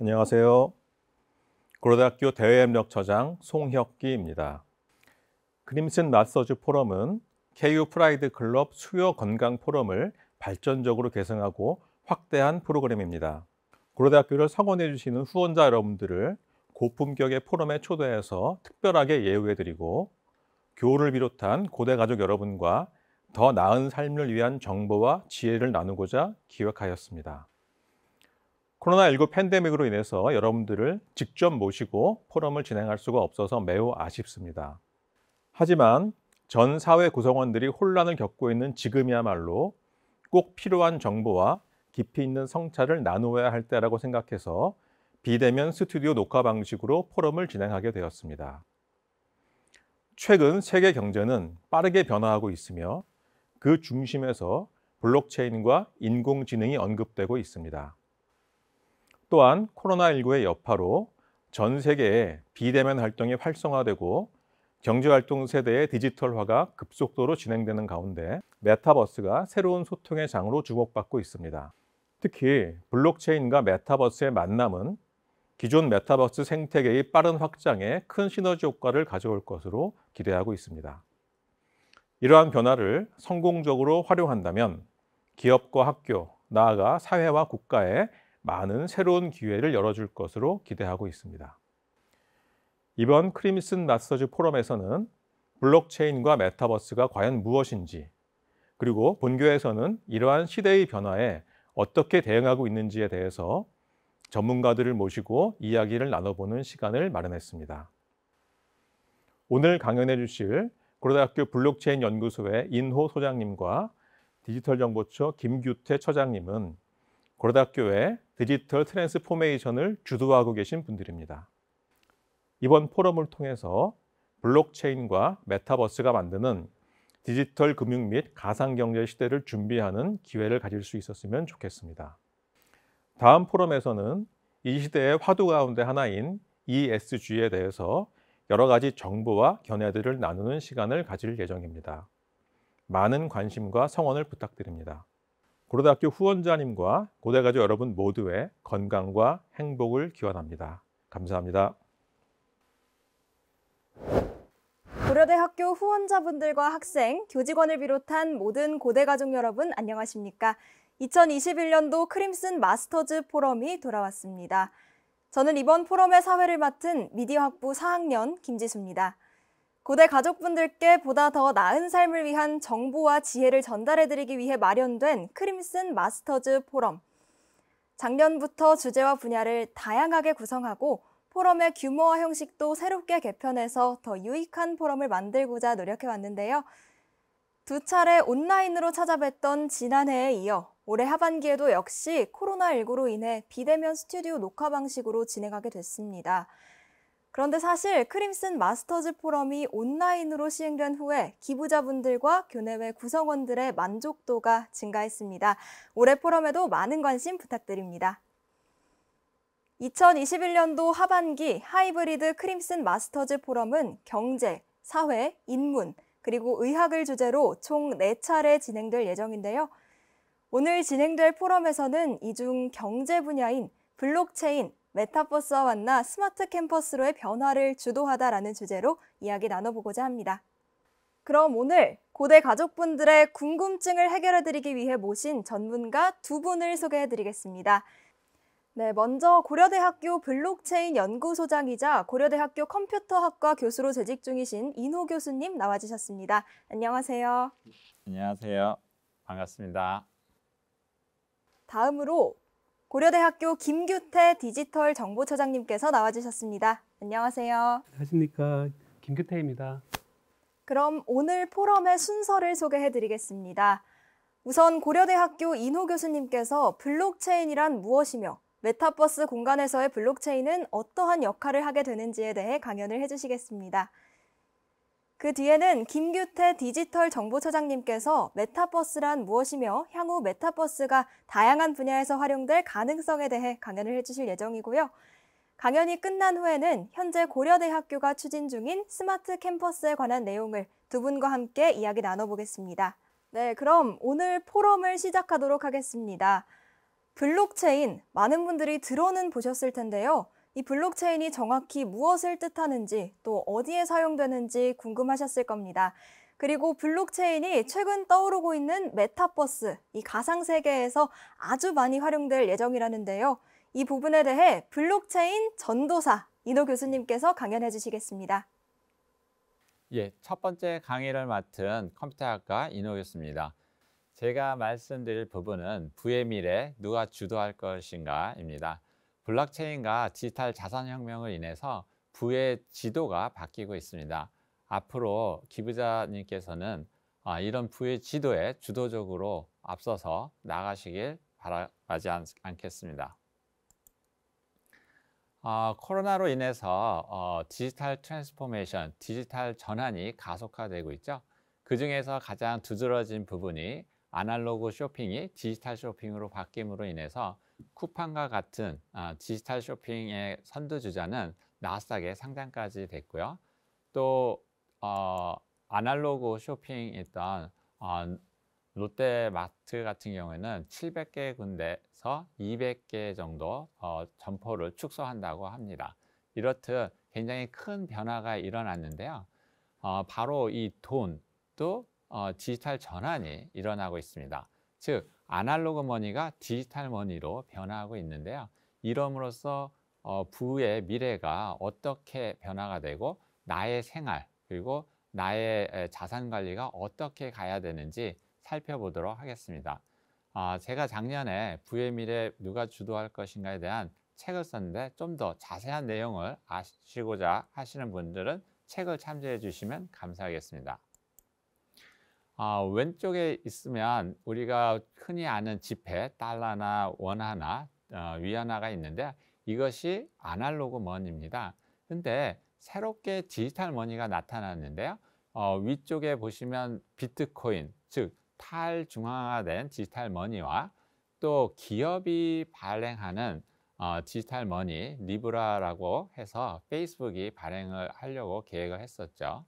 안녕하세요. 고려대학교 대외협력처장 송혁기입니다. 크림슨 나서주 포럼은 KU 프라이드 클럽 수요 건강 포럼을 발전적으로 개성하고 확대한 프로그램입니다. 고려대학교를 성원해 주시는 후원자 여러분들을 고품격의 포럼에 초대해서 특별하게 예우해 드리고 교우를 비롯한 고대 가족 여러분과 더 나은 삶을 위한 정보와 지혜를 나누고자 기획하였습니다. 코로나19 팬데믹으로 인해서 여러분들을 직접 모시고 포럼을 진행할 수가 없어서 매우 아쉽습니다. 하지만 전 사회 구성원들이 혼란을 겪고 있는 지금이야말로 꼭 필요한 정보와 깊이 있는 성찰을 나누어야 할 때라고 생각해서 비대면 스튜디오 녹화 방식으로 포럼을 진행하게 되었습니다. 최근 세계 경제는 빠르게 변화하고 있으며 그 중심에서 블록체인과 인공지능이 언급되고 있습니다. 또한 코로나19의 여파로 전 세계의 비대면 활동이 활성화되고 경제활동 세대의 디지털화가 급속도로 진행되는 가운데 메타버스가 새로운 소통의 장으로 주목받고 있습니다. 특히 블록체인과 메타버스의 만남은 기존 메타버스 생태계의 빠른 확장에 큰 시너지 효과를 가져올 것으로 기대하고 있습니다. 이러한 변화를 성공적으로 활용한다면 기업과 학교, 나아가 사회와 국가에 많은 새로운 기회를 열어줄 것으로 기대하고 있습니다. 이번 크림슨 마스터즈 포럼에서는 블록체인과 메타버스가 과연 무엇인지, 그리고 본교에서는 이러한 시대의 변화에 어떻게 대응하고 있는지에 대해서 전문가들을 모시고 이야기를 나눠보는 시간을 마련했습니다. 오늘 강연해 주실 고려대학교 블록체인 연구소의 인호 소장님과 디지털정보처 김규태 처장님은 고려대학교의 디지털 트랜스포메이션을 주도하고 계신 분들입니다. 이번 포럼을 통해서 블록체인과 메타버스가 만드는 디지털 금융 및 가상경제 시대를 준비하는 기회를 가질 수 있었으면 좋겠습니다. 다음 포럼에서는 이 시대의 화두 가운데 하나인 ESG에 대해서 여러 가지 정보와 견해들을 나누는 시간을 가질 예정입니다. 많은 관심과 성원을 부탁드립니다. 고려대학교 후원자님과 고대 가족 여러분 모두의 건강과 행복을 기원합니다. 감사합니다. 고려대 학교 후원자분들과 학생, 교직원을 비롯한 모든 고대 가족 여러분 안녕하십니까? 2021년도 크림슨 마스터즈 포럼이 돌아왔습니다. 저는 이번 포럼의 사회를 맡은 미디어 학부 4학년 김지수입니다. 고대 가족분들께 보다 더 나은 삶을 위한 정보와 지혜를 전달해드리기 위해 마련된 크림슨 마스터즈 포럼. 작년부터 주제와 분야를 다양하게 구성하고 포럼의 규모와 형식도 새롭게 개편해서 더 유익한 포럼을 만들고자 노력해왔는데요. 두 차례 온라인으로 찾아뵀던 지난해에 이어 올해 하반기에도 역시 코로나19로 인해 비대면 스튜디오 녹화 방식으로 진행하게 됐습니다. 그런데 사실 크림슨 마스터즈 포럼이 온라인으로 시행된 후에 기부자분들과 교내외 구성원들의 만족도가 증가했습니다. 올해 포럼에도 많은 관심 부탁드립니다. 2021년도 하반기 하이브리드 크림슨 마스터즈 포럼은 경제, 사회, 인문, 그리고 의학을 주제로 총 4차례 진행될 예정인데요. 오늘 진행될 포럼에서는 이 중 경제 분야인 블록체인, 메타버스와 만나 스마트 캠퍼스로의 변화를 주도하다라는 주제로 이야기 나눠보고자 합니다. 그럼 오늘 고대 가족분들의 궁금증을 해결해드리기 위해 모신 전문가 두 분을 소개해드리겠습니다. 네, 먼저 고려대학교 블록체인 연구소장이자 고려대학교 컴퓨터학과 교수로 재직 중이신 인호 교수님 나와주셨습니다. 안녕하세요. 안녕하세요. 반갑습니다. 다음으로 고려대학교 김규태 디지털 정보처장님께서 나와주셨습니다. 안녕하세요. 안녕하십니까. 김규태입니다. 그럼 오늘 포럼의 순서를 소개해드리겠습니다. 우선 고려대학교 인호 교수님께서 블록체인이란 무엇이며 메타버스 공간에서의 블록체인은 어떠한 역할을 하게 되는지에 대해 강연을 해주시겠습니다. 그 뒤에는 김규태 디지털 정보처장님께서 메타버스란 무엇이며 향후 메타버스가 다양한 분야에서 활용될 가능성에 대해 강연을 해주실 예정이고요. 강연이 끝난 후에는 현재 고려대학교가 추진 중인 스마트 캠퍼스에 관한 내용을 두 분과 함께 이야기 나눠보겠습니다. 네, 그럼 오늘 포럼을 시작하도록 하겠습니다. 블록체인, 많은 분들이 들어는 보셨을 텐데요. 이 블록체인이 정확히 무엇을 뜻하는지 또 어디에 사용되는지 궁금하셨을 겁니다. 그리고 블록체인이 최근 떠오르고 있는 메타버스, 이 가상세계에서 아주 많이 활용될 예정이라는데요. 이 부분에 대해 블록체인 전도사 이노 교수님께서 강연해 주시겠습니다. 예, 첫 번째 강의를 맡은 컴퓨터학과 이노 교수입니다. 제가 말씀드릴 부분은 부의 미래 누가 주도할 것인가입니다. 블록체인과 디지털 자산 혁명을 인해서 부의 지도가 바뀌고 있습니다. 앞으로 기부자님께서는 아, 이런 부의 지도에 주도적으로 앞서서 나가시길 바라지 않겠습니다. 어, 코로나로 인해서 어, 디지털 트랜스포메이션, 디지털 전환이 가속화되고 있죠. 그 중에서 가장 두드러진 부분이 아날로그 쇼핑이 디지털 쇼핑으로 바뀜으로 인해서 쿠팡과 같은 아, 디지털 쇼핑의 선두주자는 나스닥에 상장까지 됐고요. 또 어, 아날로그 쇼핑이던 어, 롯데마트 같은 경우에는 700개 군데에서 200개 정도 어, 점포를 축소한다고 합니다. 이렇듯 굉장히 큰 변화가 일어났는데요. 어, 바로 이 돈도 어, 디지털 전환이 일어나고 있습니다. 즉 아날로그 머니가 디지털 머니로 변화하고 있는데요. 이럼으로써 어, 부의 미래가 어떻게 변화가 되고 나의 생활 그리고 나의 자산 관리가 어떻게 가야 되는지 살펴보도록 하겠습니다. 아, 제가 작년에 부의 미래 누가 주도할 것인가에 대한 책을 썼는데 좀 더 자세한 내용을 아시고자 하시는 분들은 책을 참조해 주시면 감사하겠습니다. 아, 왼쪽에 있으면 우리가 흔히 아는 지폐, 달러나 원화나 어, 위안화가 있는데 이것이 아날로그 머니입니다. 근데 새롭게 디지털 머니가 나타났는데요. 어, 위쪽에 보시면 비트코인, 즉 탈중앙화된 디지털 머니와 또 기업이 발행하는 어, 디지털 머니, 리브라라고 해서 페이스북이 발행을 하려고 계획을 했었죠.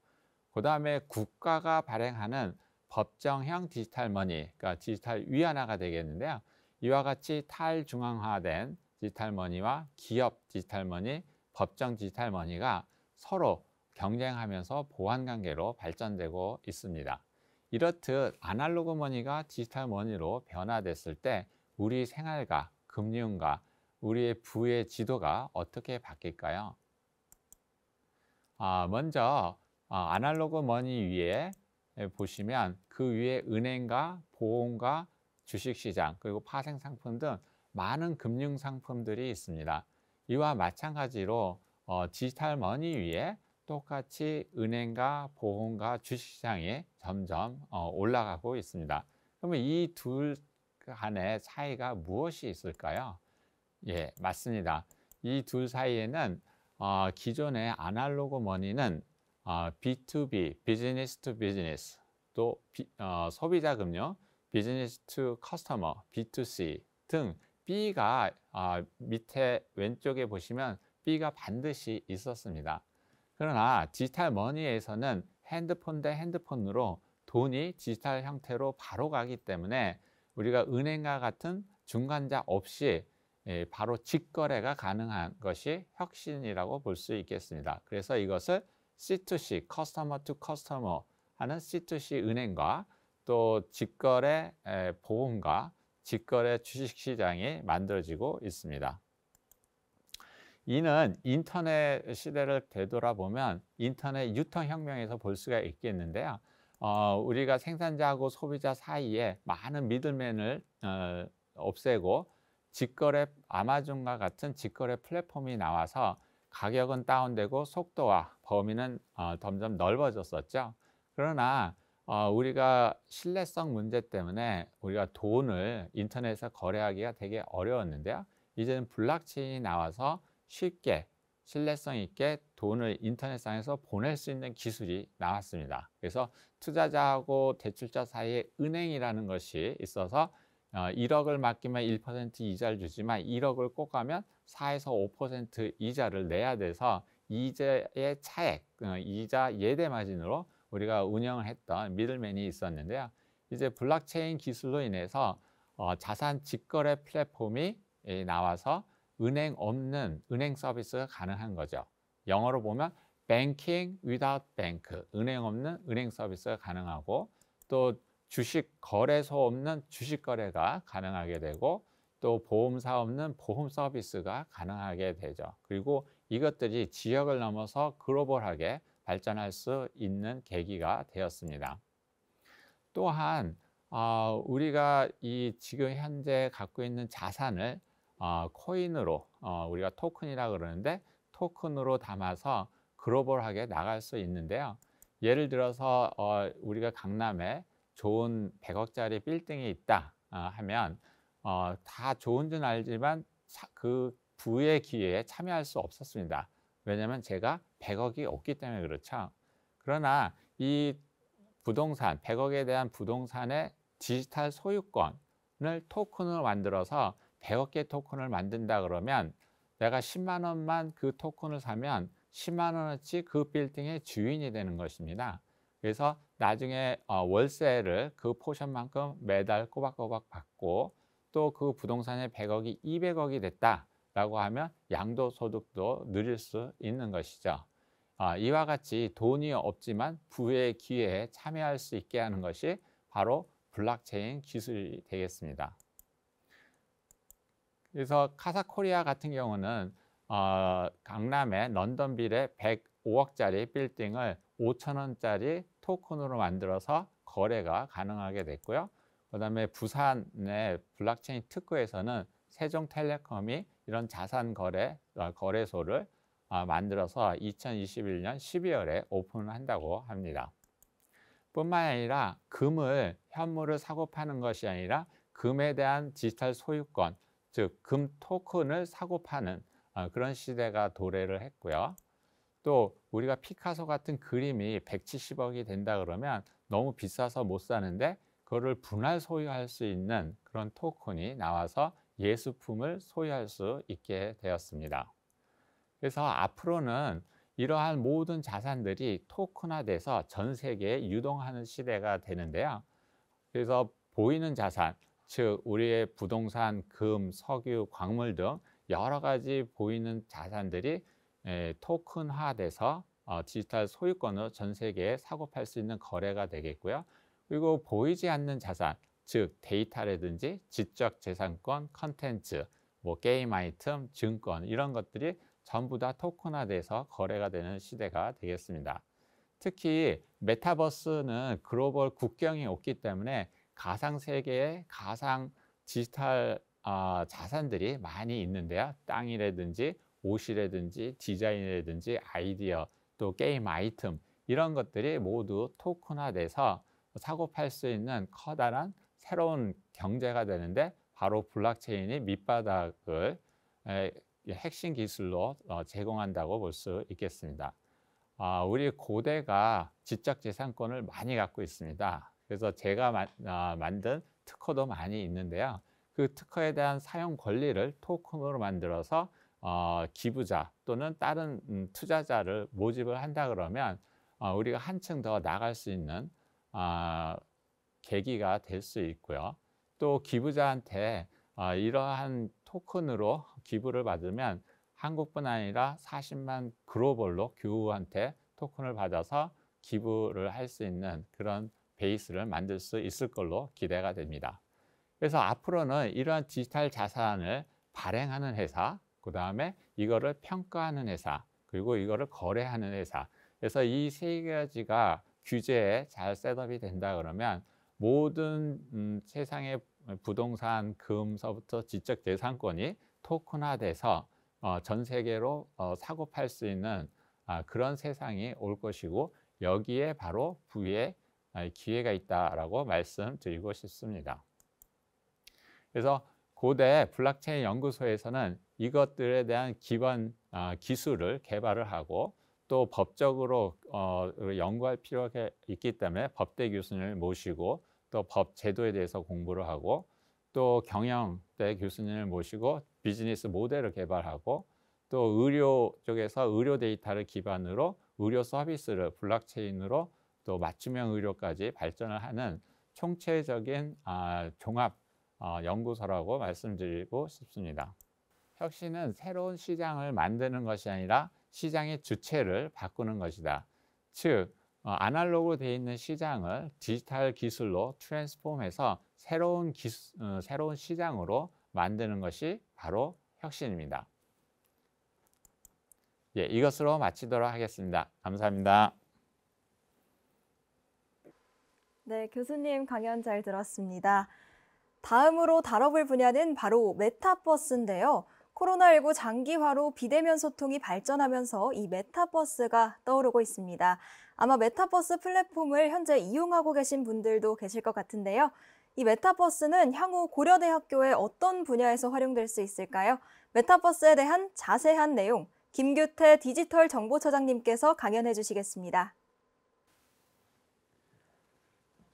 그 다음에 국가가 발행하는 법정형 디지털 머니, 그러니까 디지털 위안화가 되겠는데요. 이와 같이 탈중앙화된 디지털 머니와 기업 디지털 머니, 법정 디지털 머니가 서로 경쟁하면서 보완 관계로 발전되고 있습니다. 이렇듯 아날로그 머니가 디지털 머니로 변화됐을 때 우리 생활과 금융과 우리의 부의 지도가 어떻게 바뀔까요? 아, 먼저 아, 아날로그 머니 위에 예, 보시면 그 위에 은행과 보험과 주식시장 그리고 파생상품 등 많은 금융상품들이 있습니다. 이와 마찬가지로 어, 디지털 머니 위에 똑같이 은행과 보험과 주식시장이 점점 어, 올라가고 있습니다. 그러면 이 둘 간의 차이가 무엇이 있을까요? 예, 맞습니다. 이 둘 사이에는 어, 기존의 아날로그 머니는 아, B2B, 비즈니스 투 비즈니스, 또 비, 어, 소비자 금융, 비즈니스 투 커스터머, B2C 등 B가 아, 밑에 왼쪽에 보시면 B가 반드시 있었습니다. 그러나 디지털 머니에서는 핸드폰 대 핸드폰으로 돈이 디지털 형태로 바로 가기 때문에 우리가 은행과 같은 중간자 없이 예, 바로 직거래가 가능한 것이 혁신이라고 볼 수 있겠습니다. 그래서 이것을 C2C, Customer to Customer 하는 C2C 은행과 또 직거래 보험과 직거래 주식시장이 만들어지고 있습니다. 이는 인터넷 시대를 되돌아보면 인터넷 유통혁명에서 볼 수가 있겠는데요. 어, 우리가 생산자하고 소비자 사이에 많은 미들맨을 어, 없애고 직거래 아마존과 같은 직거래 플랫폼이 나와서 가격은 다운되고 속도와 범위는 어, 점점 넓어졌었죠. 그러나 어, 우리가 신뢰성 문제 때문에 우리가 돈을 인터넷에서 거래하기가 되게 어려웠는데요. 이제는 블록체인이 나와서 쉽게 신뢰성 있게 돈을 인터넷상에서 보낼 수 있는 기술이 나왔습니다. 그래서 투자자하고 대출자 사이에 은행이라는 것이 있어서 1억을 어, 맡기면 1% 이자를 주지만 1억을 꼭 가면 4에서 5% 이자를 내야 돼서 이자의 차액, 어, 이자 예대 마진으로 우리가 운영을 했던 미들맨이 있었는데요. 이제 블록체인 기술로 인해서 어, 자산 직거래 플랫폼이 예, 나와서 은행 없는 은행 서비스가 가능한 거죠. 영어로 보면 banking without bank, 은행 없는 은행 서비스가 가능하고 또 주식 거래소 없는 주식 거래가 가능하게 되고 또 보험사 없는 보험 서비스가 가능하게 되죠. 그리고 이것들이 지역을 넘어서 글로벌하게 발전할 수 있는 계기가 되었습니다. 또한 어, 우리가 이 지금 현재 갖고 있는 자산을 어, 코인으로 어, 우리가 토큰이라 그러는데 토큰으로 담아서 글로벌하게 나갈 수 있는데요. 예를 들어서 어, 우리가 강남에 좋은 100억짜리 빌딩이 있다 어, 하면 어, 다 좋은 줄 알지만 그 부의 기회에 참여할 수 없었습니다. 왜냐하면 제가 100억이 없기 때문에 그렇죠. 그러나 이 부동산, 100억에 대한 부동산의 디지털 소유권을 토큰을 만들어서 100억 개 토큰을 만든다 그러면 내가 10만 원만 그 토큰을 사면 10만 원어치 그 빌딩의 주인이 되는 것입니다. 그래서 나중에 어, 월세를 그 포션만큼 매달 꼬박꼬박 받고 또 그 부동산의 100억이 200억이 됐다 라고 하면 양도소득도 늘릴 수 있는 것이죠. 아, 이와 같이 돈이 없지만 부의 기회에 참여할 수 있게 하는 것이 바로 블록체인 기술이 되겠습니다. 그래서 카사코리아 같은 경우는 어, 강남의 런던빌의 105억짜리 빌딩을 5천원짜리 토큰으로 만들어서 거래가 가능하게 됐고요. 그 다음에 부산의 블록체인 특구에서는 세종텔레콤이 이런 자산 거래 어, 거래소를 아, 만들어서 2021년 12월에 오픈을 한다고 합니다. 뿐만 아니라 금을 현물을 사고 파는 것이 아니라 금에 대한 디지털 소유권, 즉 금 토큰을 사고 파는 어, 그런 시대가 도래를 했고요. 또 우리가 피카소 같은 그림이 170억이 된다 그러면 너무 비싸서 못 사는데 그거를 분할 소유할 수 있는 그런 토큰이 나와서 예수품을 소유할 수 있게 되었습니다. 그래서 앞으로는 이러한 모든 자산들이 토큰화돼서 전 세계에 유동하는 시대가 되는데요. 그래서 보이는 자산, 즉 우리의 부동산, 금, 석유, 광물 등 여러 가지 보이는 자산들이 예, 토큰화돼서 어, 디지털 소유권으로 전 세계에 사고 팔 수 있는 거래가 되겠고요. 그리고 보이지 않는 자산, 즉 데이터라든지 지적 재산권, 컨텐츠, 뭐 게임 아이템, 증권 이런 것들이 전부 다 토큰화돼서 거래가 되는 시대가 되겠습니다. 특히 메타버스는 글로벌 국경이 없기 때문에 가상 세계에 가상 디지털 어, 자산들이 많이 있는데요. 땅이라든지 옷이라든지 디자인이라든지 아이디어 또 게임 아이템 이런 것들이 모두 토큰화돼서 사고 팔 수 있는 커다란 새로운 경제가 되는데 바로 블록체인이 밑바닥을 핵심 기술로 어, 제공한다고 볼 수 있겠습니다. 아, 우리 고대가 지적재산권을 많이 갖고 있습니다. 그래서 제가 아, 만든 특허도 많이 있는데요. 그 특허에 대한 사용 권리를 토큰으로 만들어서 어, 기부자 또는 다른 음, 투자자를 모집을 한다 그러면 어, 우리가 한층 더 나갈 수 있는 아, 계기가 될 수 있고요. 또 기부자한테 어, 이러한 토큰으로 기부를 받으면 한국뿐 아니라 40만 글로벌로 교우한테 토큰을 받아서 기부를 할 수 있는 그런 베이스를 만들 수 있을 걸로 기대가 됩니다. 그래서 앞으로는 이러한 디지털 자산을 발행하는 회사, 그 다음에 이거를 평가하는 회사, 그리고 이거를 거래하는 회사. 그래서 이 세 가지가 규제에 잘 셋업이 된다 그러면 모든 음, 세상의 부동산, 금서부터 지적 재산권이 토큰화돼서 어, 전 세계로 어, 사고 팔 수 있는 아, 그런 세상이 올 것이고 여기에 바로 부의 아, 기회가 있다라고 말씀드리고 싶습니다. 그래서 고대 블록체인 연구소에서는 이것들에 대한 기반 아, 기술을 개발을 하고 또 법적으로 어, 연구할 필요가 있기 때문에 법대 교수님을 모시고 또법 제도에 대해서 공부를 하고 또 경영대 교수님을 모시고 비즈니스 모델을 개발하고 또 의료 쪽에서 의료 데이터를 기반으로 의료 서비스를 블록체인으로 또 맞춤형 의료까지 발전을 하는 총체적인 아, 종합 어, 연구소라고 말씀드리고 싶습니다. 혁신은 새로운 시장을 만드는 것이 아니라 시장의 주체를 바꾸는 것이다. 즉 어, 아날로그로 되어 있는 시장을 디지털 기술로 트랜스폼해서 새로운, 기수, 어, 새로운 시장으로 만드는 것이 바로 혁신입니다. 예, 이것으로 마치도록 하겠습니다. 감사합니다. 네, 교수님 강연 잘 들었습니다. 다음으로 다뤄볼 분야는 바로 메타버스인데요. 코로나19 장기화로 비대면 소통이 발전하면서 이 메타버스가 떠오르고 있습니다. 아마 메타버스 플랫폼을 현재 이용하고 계신 분들도 계실 것 같은데요. 이 메타버스는 향후 고려대학교의 어떤 분야에서 활용될 수 있을까요? 메타버스에 대한 자세한 내용, 김규태 디지털 정보처장님께서 강연해 주시겠습니다.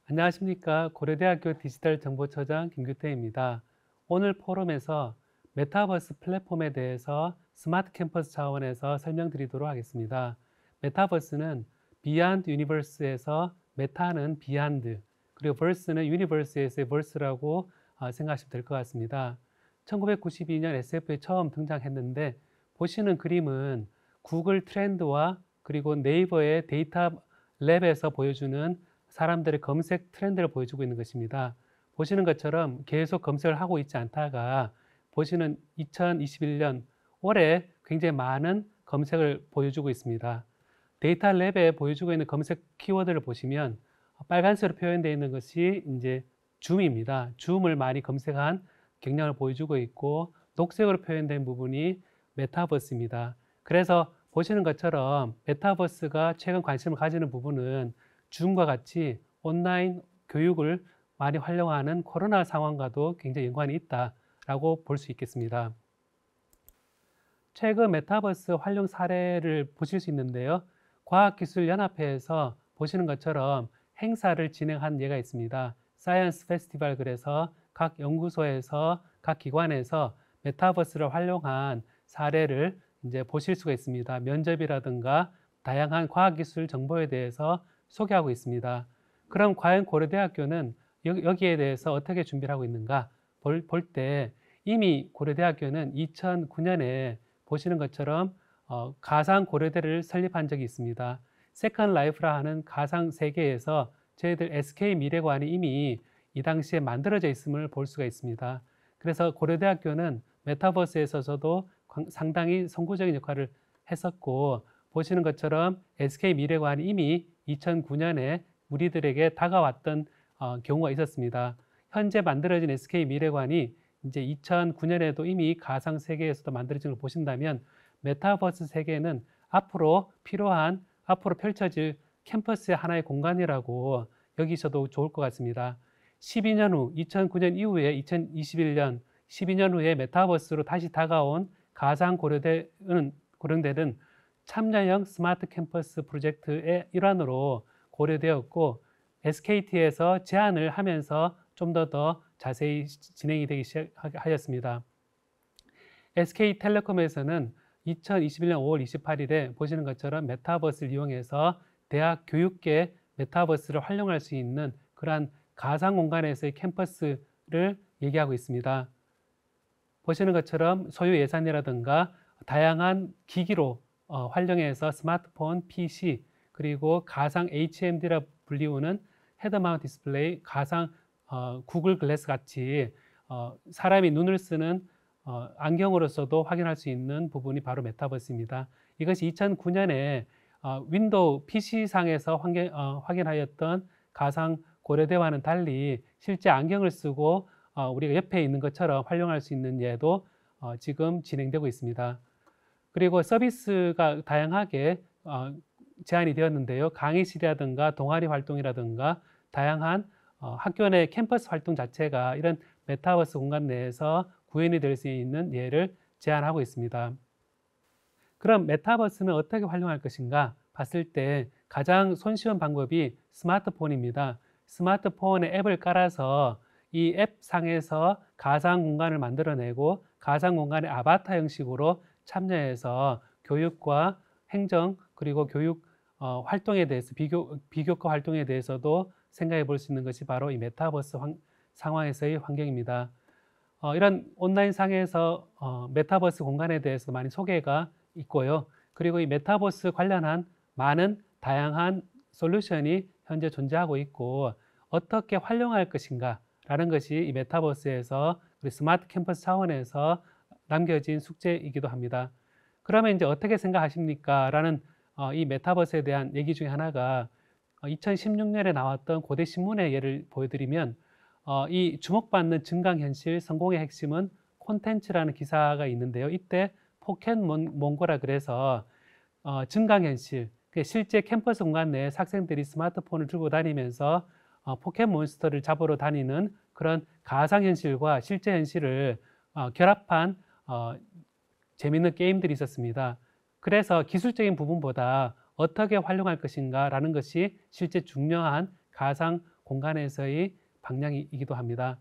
안녕하십니까. 고려대학교 디지털 정보처장 김규태입니다. 오늘 포럼에서 메타버스 플랫폼에 대해서 스마트 캠퍼스 차원에서 설명드리도록 하겠습니다. 메타버스는 비욘드 유니버스에서 메타는 비욘드, 그리고 벌스는 유니버스에서의 벌스라고 어, 생각하시면 될 것 같습니다. 1992년 SF에 처음 등장했는데 보시는 그림은 구글 트렌드와 그리고 네이버의 데이터 랩에서 보여주는 사람들의 검색 트렌드를 보여주고 있는 것입니다. 보시는 것처럼 계속 검색을 하고 있지 않다가 보시는 2021년 올해 굉장히 많은 검색을 보여주고 있습니다. 데이터 랩에 보여주고 있는 검색 키워드를 보시면 빨간색으로 표현되어 있는 것이 이제 줌입니다. 줌을 많이 검색한 경향을 보여주고 있고 녹색으로 표현된 부분이 메타버스입니다. 그래서 보시는 것처럼 메타버스가 최근 관심을 가지는 부분은 줌과 같이 온라인 교육을 많이 활용하는 코로나 상황과도 굉장히 연관이 있다. 라고 볼 수 있겠습니다. 최근 메타버스 활용 사례를 보실 수 있는데요. 과학기술연합회에서 보시는 것처럼 행사를 진행한 예가 있습니다. 사이언스 페스티벌 그래서 각 연구소에서 각 기관에서 메타버스를 활용한 사례를 이제 보실 수가 있습니다. 면접이라든가 다양한 과학기술 정보에 대해서 소개하고 있습니다. 그럼 과연 고려대학교는 여기에 대해서 어떻게 준비를 하고 있는가 볼때 이미 고려대학교는 2009년에 보시는 것처럼 어, 가상 고려대를 설립한 적이 있습니다. 세컨 라이프라 하는 가상 세계에서 저희들 SK 미래관이 이미 이 당시에 만들어져 있음을 볼 수가 있습니다. 그래서 고려대학교는 메타버스에 서도 상당히 선구적인 역할을 했었고 보시는 것처럼 SK 미래관이 이미 2009년에 우리들에게 다가왔던 어, 경우가 있었습니다. 현재 만들어진 SK 미래관이 이제 2009년에도 이미 가상 세계에서도 만들어진 걸 보신다면 메타버스 세계는 앞으로 필요한 앞으로 펼쳐질 캠퍼스의 하나의 공간이라고 여기셔도 좋을 것 같습니다. 12년 후 2009년 이후에 2021년 12년 후에 메타버스로 다시 다가온 가상 고려대는 고령대는 참여형 스마트 캠퍼스 프로젝트의 일환으로 고려되었고 SKT에서 제안을 하면서 좀 더더 더 자세히 진행이 되기 시작하였습니다. SK텔레콤에서는 2021년 5월 28일에 보시는 것처럼 메타버스를 이용해서 대학 교육계 메타버스를 활용할 수 있는 그러한 가상 공간에서의 캠퍼스를 얘기하고 있습니다. 보시는 것처럼 소요 예산이라든가 다양한 기기로 어, 활용해서 스마트폰, PC 그리고 가상 HMD라 불리우는 헤드마운트 디스플레이, 가상 어, 구글 글래스 같이 어, 사람이 눈을 쓰는 어, 안경으로서도 확인할 수 있는 부분이 바로 메타버스입니다. 이것이 2009년에 어, 윈도우 PC상에서 환경, 어, 확인하였던 가상 고려대와는 달리 실제 안경을 쓰고 어, 우리가 옆에 있는 것처럼 활용할 수 있는 예도 어, 지금 진행되고 있습니다. 그리고 서비스가 다양하게 어, 제한이 되었는데요. 강의실이라든가 동아리 활동이라든가 다양한 어, 학교 내 캠퍼스 활동 자체가 이런 메타버스 공간 내에서 구현이 될 수 있는 예를 제안하고 있습니다. 그럼 메타버스는 어떻게 활용할 것인가 봤을 때 가장 손쉬운 방법이 스마트폰입니다. 스마트폰에 앱을 깔아서 이 앱 상에서 가상 공간을 만들어내고 가상 공간의 아바타 형식으로 참여해서 교육과 행정 그리고 교육 어, 활동에 대해서 비교 비교과 활동에 대해서도 생각해 볼 수 있는 것이 바로 이 메타버스 환, 상황에서의 환경입니다. 어, 이런 온라인 상에서 어, 메타버스 공간에 대해서 많이 소개가 있고요. 그리고 이 메타버스 관련한 많은 다양한 솔루션이 현재 존재하고 있고 어떻게 활용할 것인가라는 것이 이 메타버스에서 우리 스마트 캠퍼스 차원에서 남겨진 숙제이기도 합니다. 그러면 이제 어떻게 생각하십니까? 라는 어, 이 메타버스에 대한 얘기 중에 하나가 2016년에 어, 나왔던 고대 신문의 예를 보여드리면 어, 이 주목받는 증강 현실 성공의 핵심은 콘텐츠라는 기사가 있는데요. 이때 포켓 몬고라 그래서 어, 증강 현실 실제 캠퍼스 공간 내에 학생들이 스마트폰을 들고 다니면서 포켓 몬스터를 잡으러 다니는 그런 가상 현실과 실제 현실을 결합한 재미있는 게임들이 있었습니다. 그래서 기술적인 부분보다 어떻게 활용할 것인가 라는 것이 실제 중요한 가상 공간에서의 방향이기도 합니다.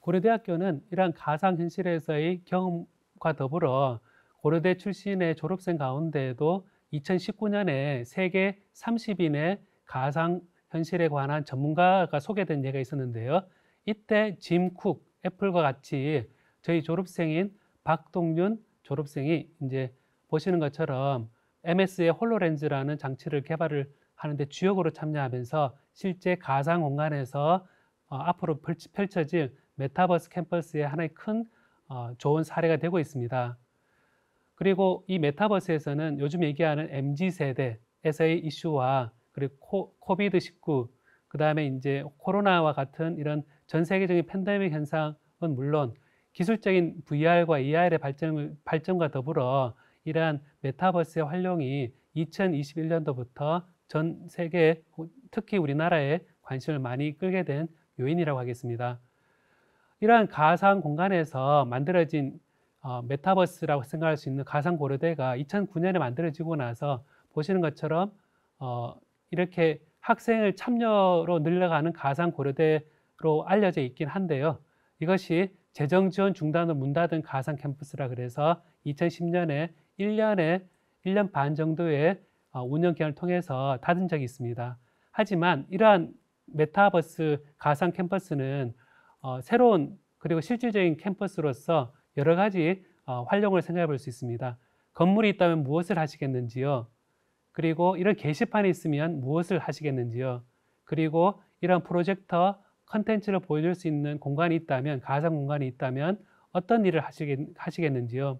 고려대학교는 이러한 가상 현실에서의 경험과 더불어 고려대 출신의 졸업생 가운데에도 2019년에 세계 30인의 가상 현실에 관한 전문가가 소개된 예가 있었는데요. 이때 짐 쿡, 애플과 같이 저희 졸업생인 박동윤 졸업생이 이제 보시는 것처럼 MS의 홀로렌즈라는 장치를 개발을 하는데 주역으로 참여하면서 실제 가상 공간에서 어, 앞으로 펼쳐질 메타버스 캠퍼스의 하나의 큰 어, 좋은 사례가 되고 있습니다. 그리고 이 메타버스에서는 요즘 얘기하는 MZ 세대에서의 이슈와 그리고 코비드 19, 그 다음에 이제 코로나와 같은 이런 전 세계적인 팬데믹 현상은 물론 기술적인 VR과 AR의 발전과 더불어 이러한 메타버스의 활용이 2021년도부터 전 세계 특히 우리나라에 관심을 많이 끌게 된 요인이라고 하겠습니다. 이러한 가상 공간에서 만들어진 어, 메타버스라고 생각할 수 있는 가상 고려대가 2009년에 만들어지고 나서 보시는 것처럼 어, 이렇게 학생을 참여로 늘려가는 가상 고려대로 알려져 있긴 한데요. 이것이 재정 지원 중단으문 닫은 가상 캠퍼스라 그래서 2010년에 1년에 1년 반 정도의 어, 운영 기간을 통해서 닫은 적이 있습니다. 하지만 이러한 메타버스 가상 캠퍼스는 어, 새로운 그리고 실질적인 캠퍼스로서 여러 가지 어, 활용을 생각해 볼 수 있습니다. 건물이 있다면 무엇을 하시겠는지요? 그리고 이런 게시판이 있으면 무엇을 하시겠는지요? 그리고 이런 프로젝터 컨텐츠를 보여줄 수 있는 공간이 있다면 가상 공간이 있다면 어떤 일을 하시겠, 하시겠는지요?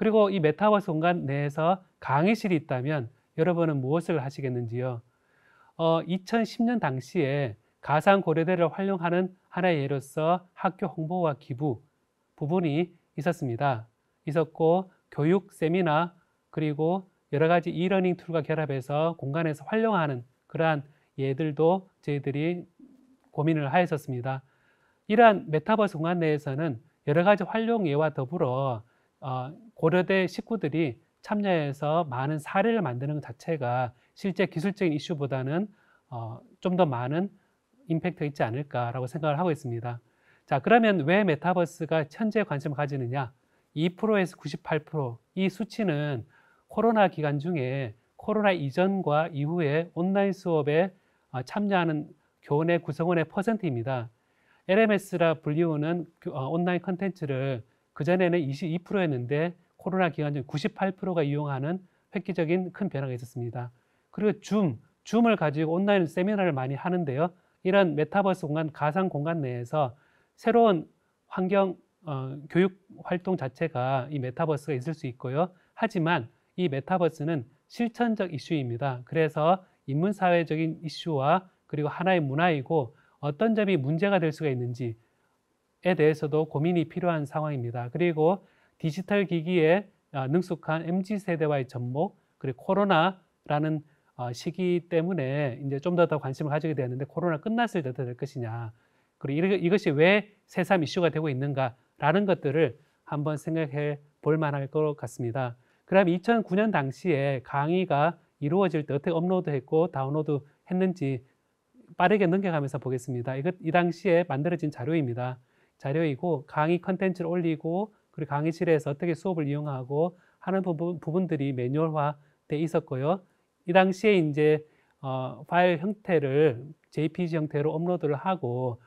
그리고 이 메타버스 공간 내에서 강의실이 있다면 여러분은 무엇을 하시겠는지요? 어, 2010년 당시에 가상 고려대를 활용하는 하나의 예로서 학교 홍보와 기부 부분이 있었습니다. 있었고 교육 세미나 그리고 여러 가지 이러닝 툴과 결합해서 공간에서 활용하는 그러한 예들도 저희들이 고민을 하였었습니다. 이러한 메타버스 공간 내에서는 여러 가지 활용 예와 더불어 어, 고려대 식구들이 참여해서 많은 사례를 만드는 것 자체가 실제 기술적인 이슈보다는 어, 좀더 많은 임팩트가 있지 않을까라고 생각을 하고 있습니다. 자, 그러면 왜 메타버스가 현재 관심을 가지느냐? 2%에서 98%이 수치는 코로나 기간 중에 코로나 이전과 이후에 온라인 수업에 어, 참여하는 교내 구성원의 퍼센트입니다. LMS라 불리우는 온라인 컨텐츠를 그전에는 22%였는데 코로나 기간 중 98%가 이용하는 획기적인 큰 변화가 있었습니다. 그리고 줌, 줌을 가지고 온라인 세미나를 많이 하는데요. 이런 메타버스 공간, 가상 공간 내에서 새로운 환경 어, 교육 활동 자체가 이 메타버스가 있을 수 있고요. 하지만 이 메타버스는 실천적 이슈입니다. 그래서 인문사회적인 이슈와 그리고 하나의 문화이고 어떤 점이 문제가 될 수가 있는지 기술에 대해서도 고민이 필요한 상황입니다. 그리고 디지털 기기에 아, 능숙한 MZ 세대와의 접목 그리고 코로나라는 아, 시기 때문에 이제 좀 더 더 관심을 가지게 되는데 코로나 끝났을 때어될 것이냐 그리고 이것이 왜 새삼 이슈가 되고 있는가라는 것들을 한번 생각해 볼 만할 것 같습니다. 그럼 2009년 당시에 강의가 이루어질 때 어떻게 업로드했고 다운로드 했는지 빠르게 넘겨가면서 보겠습니다. 이것 이 당시에 만들어진 자료입니다. 자료이고 강의 컨텐츠를 올리고 그리고 강의실에서 어떻게 수업을 이용하고 하는 부분, 부분들이 매뉴얼화 돼 있었고요. 이 당시에 이제 어, 파일 형태를 JPG 형태로 업로드를 하고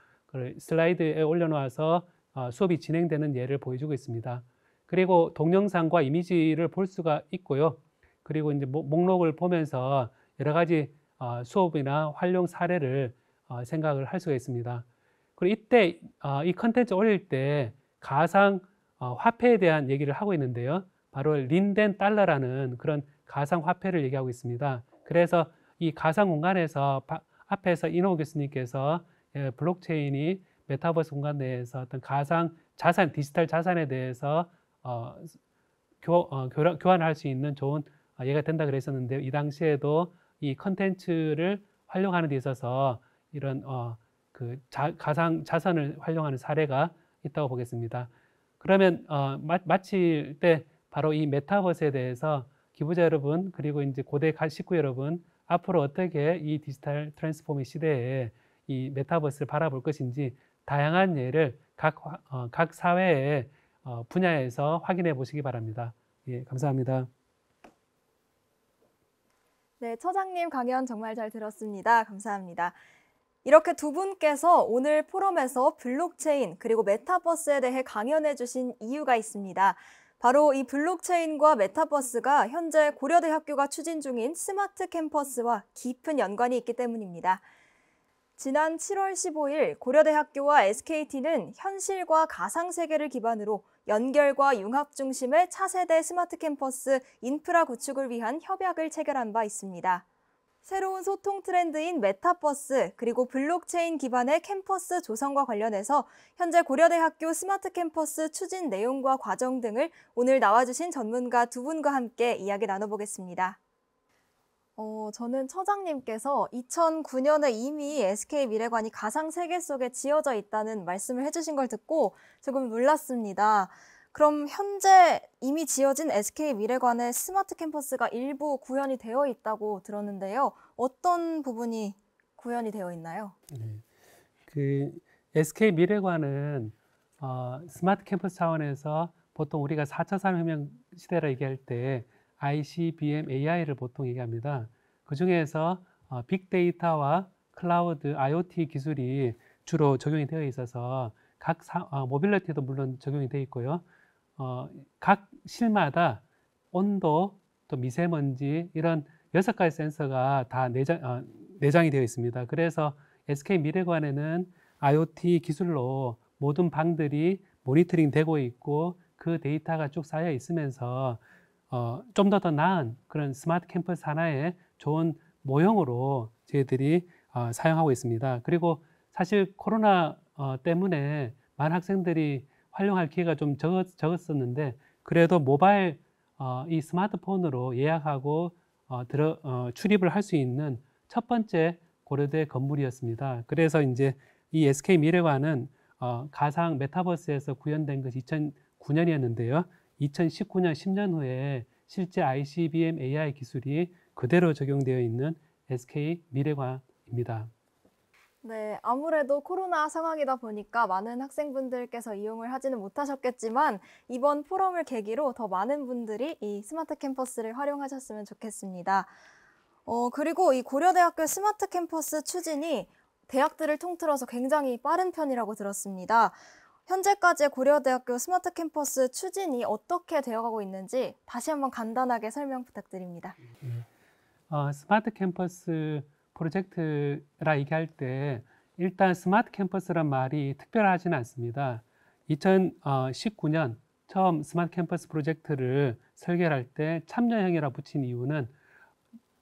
슬라이드에 올려놓아서 어, 수업이 진행되는 예를 보여주고 있습니다. 그리고 동영상과 이미지를 볼 수가 있고요. 그리고 이제 목록을 보면서 여러 가지 어, 수업이나 활용 사례를 어, 생각을 할 수가 있습니다. 그리고 이때 아, 이 컨텐츠 올릴 때 가상 어, 화폐에 대한 얘기를 하고 있는데요. 바로 린덴 달러라는 그런 가상 화폐를 얘기하고 있습니다. 그래서 이 가상 공간에서 앞에서 이노 교수님께서 예, 블록체인이 메타버스 공간 내에서 어떤 가상 자산, 디지털 자산에 대해서 어, 교, 어, 교환할 수 있는 좋은 아, 예가 된다 그랬었는데 이 당시에도 이 컨텐츠를 활용하는 데 있어서 이런 어, 그 자, 가상 자산을 활용하는 사례가 있다고 보겠습니다. 그러면 어, 마, 마칠 때 바로 이 메타버스에 대해서 기부자 여러분 그리고 이제 고대 식구 여러분 앞으로 어떻게 이 디지털 트랜스포밍 시대에 이 메타버스를 바라볼 것인지 다양한 예를 각, 어, 각 사회의 어, 분야에서 확인해 보시기 바랍니다. 예, 감사합니다. 네, 처장님 강연 정말 잘 들었습니다. 감사합니다. 이렇게 두 분께서 오늘 포럼에서 블록체인 그리고 메타버스에 대해 강연해 주신 이유가 있습니다. 바로 이 블록체인과 메타버스가 현재 고려대 학교가 추진 중인 스마트 캠퍼스와 깊은 연관이 있기 때문입니다. 지난 7월 15일 고려대 학교와 SKT는 현실과 가상세계를 기반으로 연결과 융합 중심의 차세대 스마트 캠퍼스 인프라 구축을 위한 협약을 체결한 바 있습니다. 새로운 소통 트렌드인 메타버스 그리고 블록체인 기반의 캠퍼스 조성과 관련해서 현재 고려대학교 스마트 캠퍼스 추진 내용과 과정 등을 오늘 나와주신 전문가 두 분과 함께 이야기 나눠보겠습니다. 어, 저는 처장님께서 2009년에 이미 SK 미래관이 가상 세계 속에 지어져 있다는 말씀을 해주신 걸 듣고 조금 놀랐습니다. 그럼 현재 이미 지어진 SK 미래관의 스마트 캠퍼스가 일부 구현이 되어 있다고 들었는데요. 어떤 부분이 구현이 되어 있나요? 네. 그 SK 미래관은 어, 스마트 캠퍼스 차원에서 보통 우리가 4차 산업혁명 시대라 얘기할 때 ICBM AI를 보통 얘기합니다. 그 중에서 어, 빅데이터와 클라우드, IoT 기술이 주로 적용이 되어 있어서 각 사, 어, 모빌리티도 물론 적용이 되어 있고요. 어, 각 실마다 온도 또 미세먼지 이런 여섯 가지 센서가 다 내장, 어, 내장이 되어 있습니다. 그래서 SK 미래관에는 IoT 기술로 모든 방들이 모니터링 되고 있고 그 데이터가 쭉 쌓여 있으면서 어, 좀 더 더 나은 그런 스마트 캠퍼스 하나의 좋은 모형으로 저희들이 어, 사용하고 있습니다. 그리고 사실 코로나 어, 때문에 많은 학생들이 활용할 기회가 좀 적었, 었는데 그래도 모바일 어, 이 스마트폰으로 예약하고 어, 들어, 어, 출입을 할 수 있는 첫 번째 고려대 건물이었습니다. 그래서 이제 이 SK 미래관은 어, 가상 메타버스에서 구현된 것이 2009년이었는데요. 2019년 10년 후에 실제 ICBM AI 기술이 그대로 적용되어 있는 SK 미래관입니다. 네, 아무래도 코로나 상황이다 보니까 많은 학생분들께서 이용을 하지는 못하셨겠지만 이번 포럼을 계기로 더 많은 분들이 이 스마트 캠퍼스를 활용하셨으면 좋겠습니다. 어, 그리고 이 고려대학교 스마트 캠퍼스 추진이 대학들을 통틀어서 굉장히 빠른 편이라고 들었습니다. 현재까지 고려대학교 스마트 캠퍼스 추진이 어떻게 되어가고 있는지 다시 한번 간단하게 설명 부탁드립니다. 어, 스마트 캠퍼스 프로젝트라 얘기할 때 일단 스마트 캠퍼스란 말이 특별하지는 않습니다. 2019년 처음 스마트 캠퍼스 프로젝트를 설계할 때 참여형이라 붙인 이유는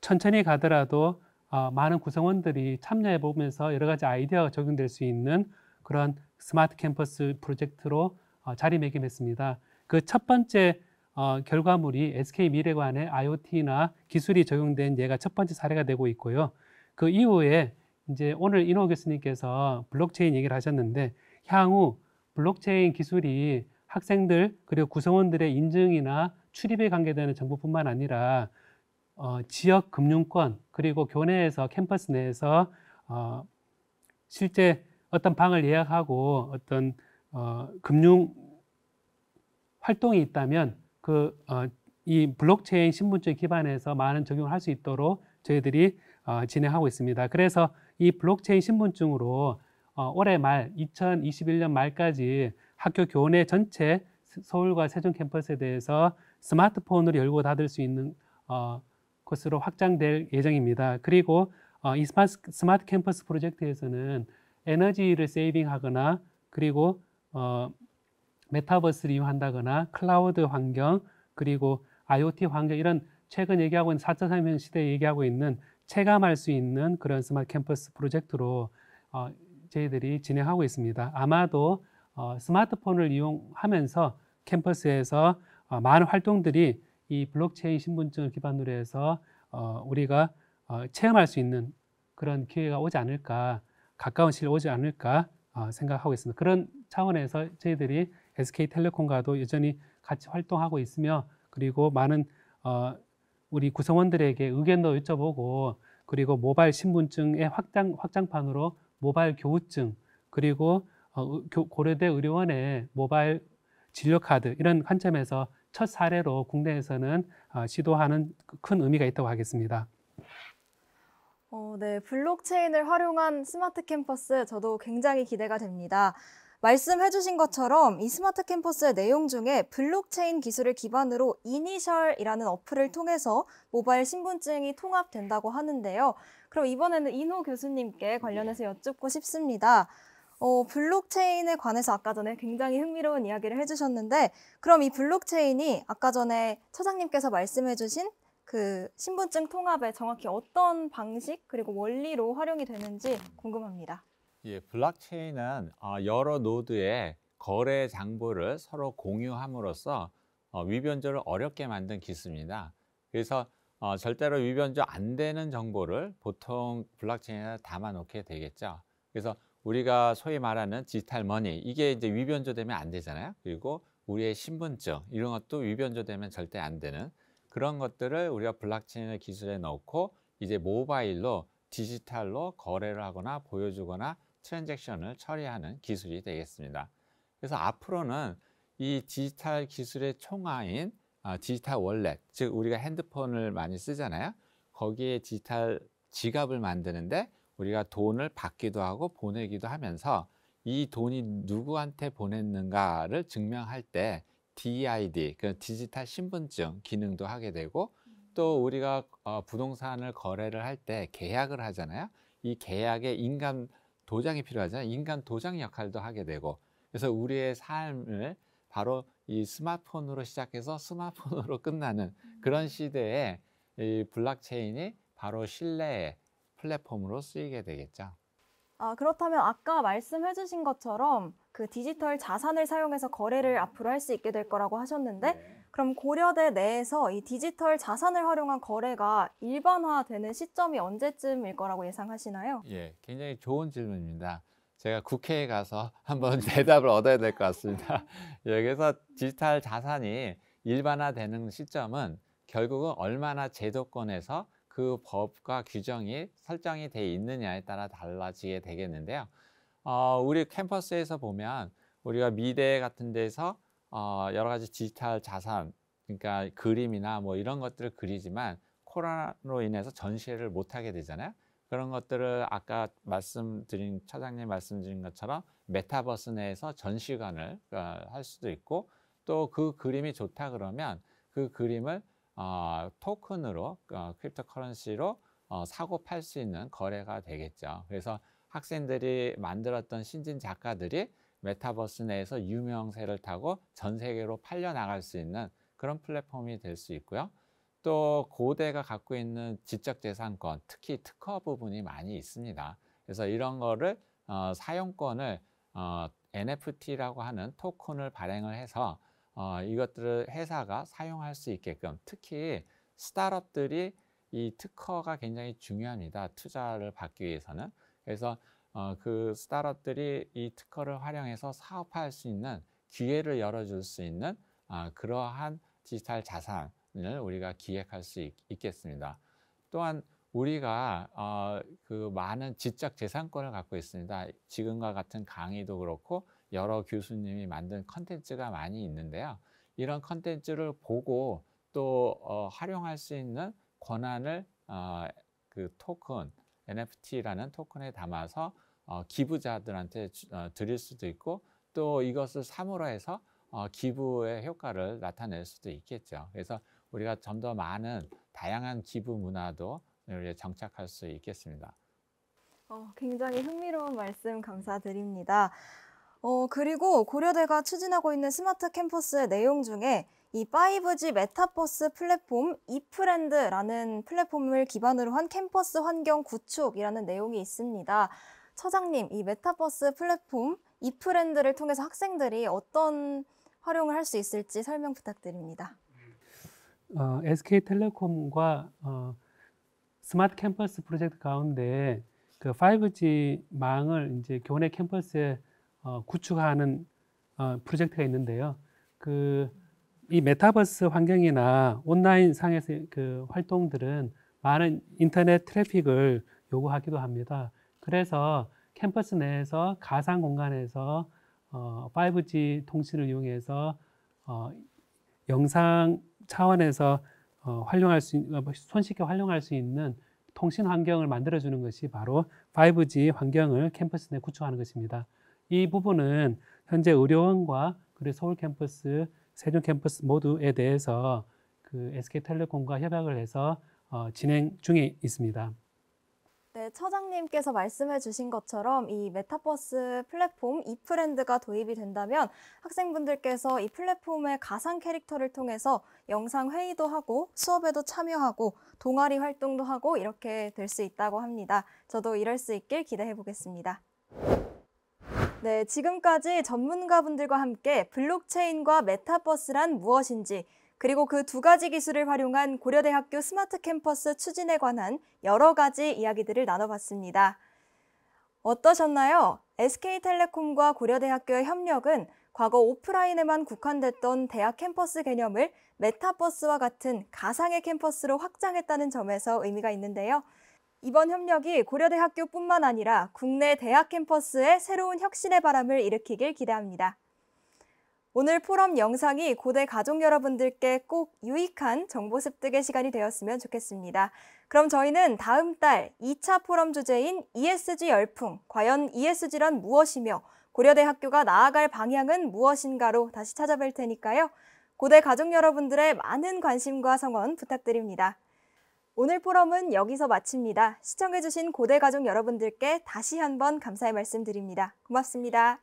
천천히 가더라도 어, 많은 구성원들이 참여해 보면서 여러 가지 아이디어가 적용될 수 있는 그런 스마트 캠퍼스 프로젝트로 어, 자리매김했습니다. 그 첫 번째 어, 결과물이 SK 미래관의 IoT나 기술이 적용된 예가 첫 번째 사례가 되고 있고요. 그 이후에 이제 오늘 인호 교수님께서 블록체인 얘기를 하셨는데 향후 블록체인 기술이 학생들 그리고 구성원들의 인증이나 출입에 관계되는 정보뿐만 아니라 어, 지역 금융권 그리고 교내에서 캠퍼스 내에서 어, 실제 어떤 방을 예약하고 어떤 어, 금융 활동이 있다면 그이 어, 블록체인 신분증 기반해서 많은 적용을 할 수 있도록 저희들이 어, 진행하고 있습니다. 그래서 이 블록체인 신분증으로 어, 올해 말 2021년 말까지 학교 교내 전체 서울과 세종 캠퍼스에 대해서 스마트폰으로 열고 닫을 수 있는 어, 것으로 확장될 예정입니다. 그리고 어, 이 스마트, 스마트 캠퍼스 프로젝트에서는 에너지를 세이빙하거나 그리고 어, 메타버스를 이용한다거나 클라우드 환경 그리고 IoT 환경 이런 최근 얘기하고 있는 4.3형 시대에 얘기하고 있는 체감할 수 있는 그런 스마트 캠퍼스 프로젝트로 어, 저희들이 진행하고 있습니다. 아마도 어, 스마트폰을 이용하면서 캠퍼스에서 어, 많은 활동들이 이 블록체인 신분증을 기반으로 해서 어, 우리가 어, 체험할 수 있는 그런 기회가 오지 않을까 가까운 시일 오지 않을까 어, 생각하고 있습니다. 그런 차원에서 저희들이 SK텔레콤과도 여전히 같이 활동하고 있으며 그리고 많은 어, 우리 구성원들에게 의견도 여쭤보고 그리고 모발 신분증의 확장 확장판으로 모발 교우증 그리고 어, 고려대 의료원의 모발 진료 카드 이런 관점에서 첫 사례로 국내에서는 어, 시도하는 큰 의미가 있다고 하겠습니다. 어, 네, 블록체인을 활용한 스마트 캠퍼스 저도 굉장히 기대가 됩니다. 말씀해주신 것처럼 이 스마트 캠퍼스의 내용 중에 블록체인 기술을 기반으로 이니셜이라는 어플을 통해서 모바일 신분증이 통합된다고 하는데요. 그럼 이번에는 인호 교수님께 관련해서 여쭙고 싶습니다. 어, 블록체인에 관해서 아까 전에 굉장히 흥미로운 이야기를 해주셨는데 그럼 이 블록체인이 아까 전에 처장님께서 말씀해주신 그 신분증 통합에 정확히 어떤 방식 그리고 원리로 활용이 되는지 궁금합니다. 예, 블록체인은 어, 여러 노드의 거래 장부를 서로 공유함으로써 어, 위변조를 어렵게 만든 기술입니다. 그래서 어, 절대로 위변조 안 되는 정보를 보통 블록체인에 담아놓게 되겠죠. 그래서 우리가 소위 말하는 디지털 머니 이게 이제 위변조되면 안 되잖아요. 그리고 우리의 신분증 이런 것도 위변조되면 절대 안 되는 그런 것들을 우리가 블록체인의 기술에 넣고 이제 모바일로 디지털로 거래를 하거나 보여주거나 트랜잭션을 처리하는 기술이 되겠습니다. 그래서 앞으로는 이 디지털 기술의 총화인 아, 디지털 월렛, 즉 우리가 핸드폰을 많이 쓰잖아요. 거기에 디지털 지갑을 만드는데 우리가 돈을 받기도 하고 보내기도 하면서 이 돈이 누구한테 보냈는가를 증명할 때 DID, 그 디지털 신분증 기능도 하게 되고 음. 또 우리가 어, 부동산을 거래를 할 때 계약을 하잖아요. 이 계약의 인감 도장이 필요하잖아요. 인간 도장 역할도 하게 되고 그래서 우리의 삶을 바로 이 스마트폰으로 시작해서 스마트폰으로 끝나는 음. 그런 시대에 이 블록체인이 바로 신뢰의 플랫폼으로 쓰이게 되겠죠. 아, 그렇다면 아까 말씀해 주신 것처럼 그 디지털 자산을 사용해서 거래를 음. 앞으로 할 수 있게 될 거라고 하셨는데 네. 그럼 고려대 내에서 이 디지털 자산을 활용한 거래가 일반화되는 시점이 언제쯤일 거라고 예상하시나요? 예, 굉장히 좋은 질문입니다. 제가 국회에 가서 한번 대답을 얻어야 될 것 같습니다. 여기서 디지털 자산이 일반화되는 시점은 결국은 얼마나 제도권에서 그 법과 규정이 설정이 돼 있느냐에 따라 달라지게 되겠는데요. 어, 우리 캠퍼스에서 보면 우리가 미대 같은 데서 어, 여러 가지 디지털 자산, 그러니까 그림이나 뭐 이런 것들을 그리지만 코로나로 인해서 전시회를 못하게 되잖아요. 그런 것들을 아까 말씀드린 차장님 말씀드린 것처럼 메타버스 내에서 전시관을 어, 할 수도 있고 또 그 그림이 좋다 그러면 그 그림을 어, 토큰으로 어, 크립토커런시로 어, 사고 팔 수 있는 거래가 되겠죠. 그래서 학생들이 만들었던 신진 작가들이 메타버스 내에서 유명세를 타고 전 세계로 팔려 나갈 수 있는 그런 플랫폼이 될 수 있고요. 또 고대가 갖고 있는 지적재산권, 특히 특허 부분이 많이 있습니다. 그래서 이런 거를 어, 사용권을 어, NFT라고 하는 토큰을 발행을 해서 어, 이것들을 회사가 사용할 수 있게끔 특히 스타트업들이 이 특허가 굉장히 중요합니다. 투자를 받기 위해서는. 그래서 어, 그 스타트업들이 이 특허를 활용해서 사업할 수 있는 기회를 열어줄 수 있는 아, 그러한 디지털 자산을 우리가 기획할 수 있, 겠습니다 또한 우리가 어, 그 많은 지적 재산권을 갖고 있습니다. 지금과 같은 강의도 그렇고 여러 교수님이 만든 컨텐츠가 많이 있는데요. 이런 컨텐츠를 보고 또 어, 활용할 수 있는 권한을 그 토큰 NFT라는 토큰에 담아서 어, 기부자들한테 어, 드릴 수도 있고 또 이것을 삼으로 해서 어, 기부의 효과를 나타낼 수도 있겠죠. 그래서 우리가 좀 더 많은 다양한 기부 문화도 정착할 수 있겠습니다. 어, 굉장히 흥미로운 말씀 감사드립니다. 어, 그리고 고려대가 추진하고 있는 스마트 캠퍼스의 내용 중에 이 5G 메타버스 플랫폼 이프랜드라는 플랫폼을 기반으로 한 캠퍼스 환경 구축이라는 내용이 있습니다. 처장님, 이 메타버스 플랫폼 이프랜드를 통해서 학생들이 어떤 활용을 할 수 있을지 설명 부탁드립니다. 어, SK텔레콤과 어, 스마트 캠퍼스 프로젝트 가운데 그 5G 망을 이제 교내 캠퍼스에 어, 구축하는 어, 프로젝트가 있는데요. 그이 메타버스 환경이나 온라인 상에서 그 활동들은 많은 인터넷 트래픽을 요구하기도 합니다. 그래서 캠퍼스 내에서 가상 공간에서 어, 5G 통신을 이용해서 어, 영상 차원에서 어, 활용할 수 어, 뭐 손쉽게 활용할 수 있는 통신 환경을 만들어 주는 것이 바로 5G 환경을 캠퍼스 내 구축하는 것입니다. 이 부분은 현재 의료원과 그리고 서울 캠퍼스 세종 캠퍼스 모두에 대해서 그 SK텔레콤과 협약을 해서 어, 진행 중에 있습니다. 네, 처장님께서 말씀해 주신 것처럼 이 메타버스 플랫폼 이 프렌드가 도입이 된다면 학생분들께서 이 플랫폼의 가상 캐릭터를 통해서 영상 회의도 하고 수업에도 참여하고 동아리 활동도 하고 이렇게 될 수 있다고 합니다. 저도 이럴 수 있길 기대해 보겠습니다. 네, 지금까지 전문가분들과 함께 블록체인과 메타버스란 무엇인지 그리고 그 두 가지 기술을 활용한 고려대학교 스마트 캠퍼스 추진에 관한 여러 가지 이야기들을 나눠봤습니다. 어떠셨나요? SK텔레콤과 고려대학교의 협력은 과거 오프라인에만 국한됐던 대학 캠퍼스 개념을 메타버스와 같은 가상의 캠퍼스로 확장했다는 점에서 의미가 있는데요. 이번 협력이 고려대 학교뿐만 아니라 국내 대학 캠퍼스에 새로운 혁신의 바람을 일으키길 기대합니다. 오늘 포럼 영상이 고대 가족 여러분들께 꼭 유익한 정보 습득의 시간이 되었으면 좋겠습니다. 그럼 저희는 다음 달 2차 포럼 주제인 ESG 열풍, 과연 ESG란 무엇이며 고려대 학교가 나아갈 방향은 무엇인가로 다시 찾아뵐 테니까요. 고대 가족 여러분들의 많은 관심과 성원 부탁드립니다. 오늘 포럼은 여기서 마칩니다. 시청해주신 고대 가족 여러분들께 다시 한번 감사의 말씀드립니다. 고맙습니다.